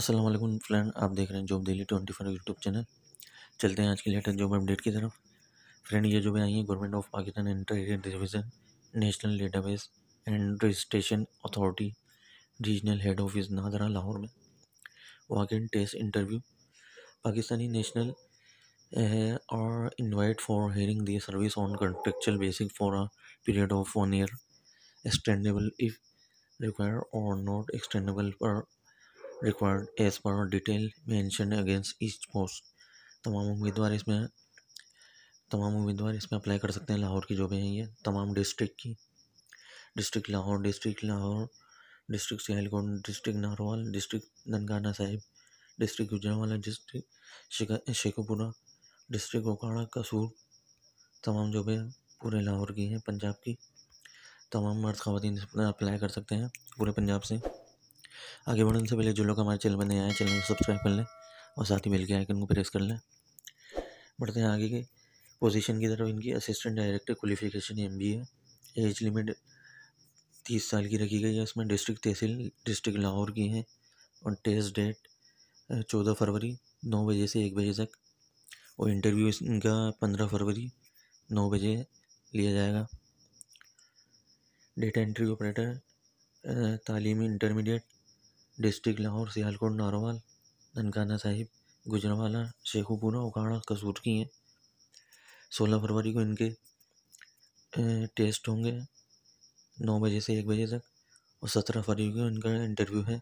Aslam friend आप देख रहे हैं job daily twenty four YouTube channel चलते हैं आज की लेटेस्ट जॉब अपडेट की तरफ फ्रेंड ये जॉबें आई हैं government of Pakistan interior division national database and registration authority regional head office NADRA Lahore में walk test interview Pakistani national और invite for hiring the service on contractual basis for a period of one year extendable if require or not extendable per required as per detail mention against each post तमाम उम्मीदवार इसमें तमाम उम्मीदवार इसमें apply कर सकते हैं लाहौर की जो भी हैं ये तमाम डिस्ट्रिक्ट की district Lahore district Lahore district Sialkot district Narowal district Nankana Sahib district Gujranwala district Sheikhupura district Okara Kasur तमाम जो भी पूरे लाहौर की हैं पंजाब की तमाम मर्द खातन अप्लाई कर सकते हैं पूरे पंजाब से आगे बढ़ने से पहले जो लोग हमारे चैनल पर नए आए चैनल को सब्सक्राइब कर लें और साथ ही मिल के आइकन को प्रेस कर लें बढ़ते हैं आगे के पोजीशन की तरफ इनकी assistant director qualification M B है एज लिमिट तीस साल की रखी गई है इसमें डिस्ट्रिक्ट तहसील डिस्ट्रिक्ट लाहौर की है और टेस्ट डेट चौदह फरवरी नौ बजे से एक बजे तक और इंटरव्यू इनका पंद्रह फरवरी नौ बजे लिया जाएगा डेटा एंट्री ऑपरेटर तालीमी इंटरमीडिएट डिस्ट्रिक्ट लाहौर सियालकोट नारोवाल ननकाना साहिब गुजरावाला शेखुपुरा ओकाड़ा की हैं सोलह फरवरी को इनके टेस्ट होंगे नौ बजे से एक बजे तक और सत्रह फरवरी को इनका इंटरव्यू है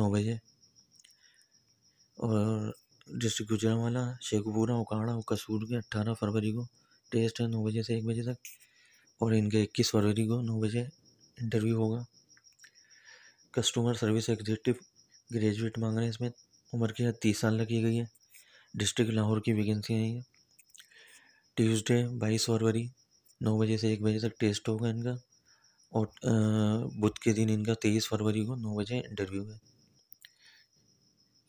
नौ बजे और डिस्ट्रिक्ट गुजरावाला शेखुपुरा ओकाड़ा और कसूर के अट्ठारह फरवरी को टेस्ट है नौ बजे से एक बजे तक और इनके इक्कीस फरवरी को नौ बजे इंटरव्यू होगा कस्टमर सर्विस एग्जीक्यूटिव ग्रेजुएट मांग रहे हैं इसमें उम्र की हद तीस साल लगी गई है डिस्ट्रिक्ट लाहौर की वैकेंसी है ये ट्यूसडे बाईस फरवरी नौ बजे से एक बजे तक टेस्ट होगा इनका और बुध के दिन इनका तेईस फरवरी को नौ बजे इंटरव्यू है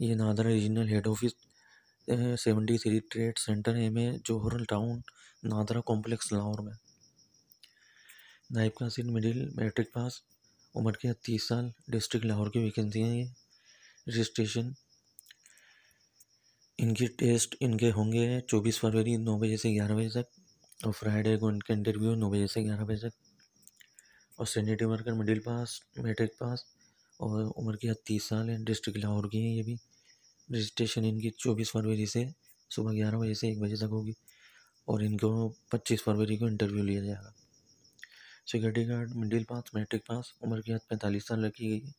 ये NADRA regional head office seventy three trade centre है में Johar Town NADRA complex Lahore में नायब का सिंह मिडिल मैट्रिक पास उम्र के तीस साल डिस्ट्रिक्ट लाहौर की वैकेंसी हैं ये रजिस्ट्रेशन इनकी टेस्ट इनके होंगे चौबीस फरवरी नौ बजे से ग्यारह बजे तक और फ्राइडे को इनका इंटरव्यू नौ बजे से ग्यारह बजे तक और sanitary worker middle pass matric pass और उम्र की तीस साल है डिस्ट्रिक्ट लाहौर की हैं ये भी रजिस्ट्रेशन इनकी चौबीस फरवरी से सुबह ग्यारह बजे से एक बजे तक होगी और इनको पच्चीस फरवरी को इंटरव्यू लिया जाएगा security guard middle pass matric pass उम्र की हद पैंतालीस साल रखी गई है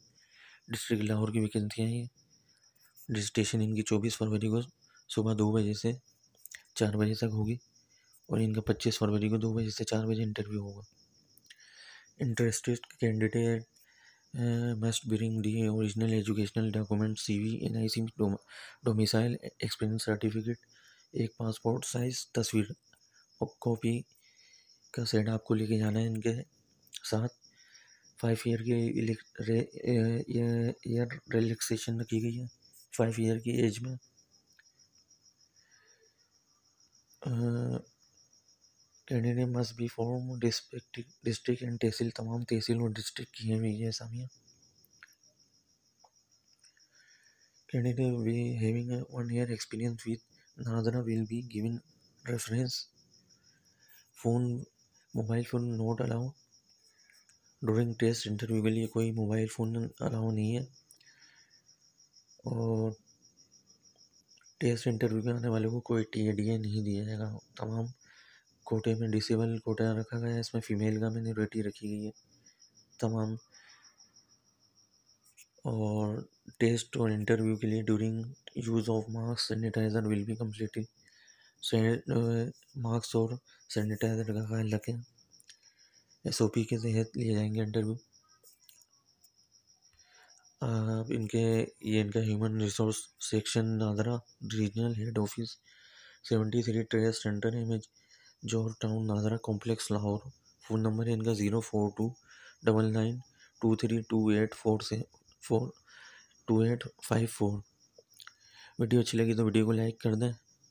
डिस्ट्रिक्ट लाहौर की वैकेंसियाँ हैं रजिस्ट्रेशन इनकी चौबीस फरवरी को सुबह दो बजे से चार बजे तक होगी और इनका पच्चीस फरवरी को दो बजे से चार बजे इंटरव्यू होगा interested candidate must bring the original educational document C V N I C domicile experience certificate एक पासपोर्ट साइज तस्वीर कॉपी का सेट आपको लेके जाना है इनके साथ फाइव ईयर की ईयर रिलैक्सेशन रखी गई है फाइव ईयर की एज में candidate must be from district district and tehsil तमाम तहसील और डिस्ट्रिक्ट की हुए हैं सामिया candidate we having a one year experience with Nadra will be given reference mobile phone not allow during test interview के लिए कोई मोबाइल फ़ोन अलाउ नहीं है और टेस्ट इंटरव्यू में आने वाले को कोई टी डी ए नहीं दिया जाएगा तमाम कोटे में डिसेबल कोटा रखा गया है इसमें फ़ीमेल का मिनोरिटी रखी गई है तमाम और टेस्ट और इंटरव्यू के लिए during use of mask sanitizer will be completely mask और सैनिटाइजर का ख्याल रखें एस ओ पी के तहत लिए जाएंगे इंटरव्यू अब इनके ये इनका human resource section NADRA regional head office seventy three trade centre है इमेज Johar Town NADRA complex Lahore phone number है इनका zero four two double nine two three two eight four से four two eight five four video अच्छी लगी तो video को like कर दें